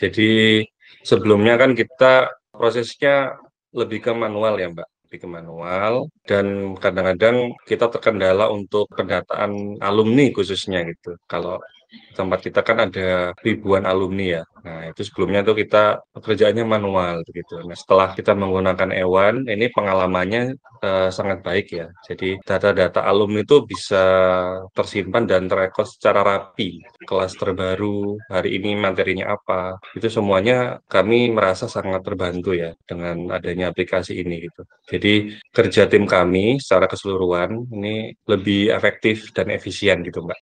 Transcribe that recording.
Jadi sebelumnya kan kita prosesnya lebih ke manual ya Mbak, lebih ke manual dan kadang-kadang kita terkendala untuk pendataan alumni khususnya gitu. Kalau tempat kita kan ada ribuan alumni ya. Nah, itu sebelumnya tuh kita kerjanya manual begitu. Nah, setelah kita menggunakan Ewan, ini pengalamannya uh, sangat baik ya. Jadi data-data alumni itu bisa tersimpan dan terekod secara rapi. Kelas terbaru, hari ini materinya apa, itu semuanya kami merasa sangat terbantu ya dengan adanya aplikasi ini gitu. Jadi kerja tim kami secara keseluruhan ini lebih efektif dan efisien gitu Mbak.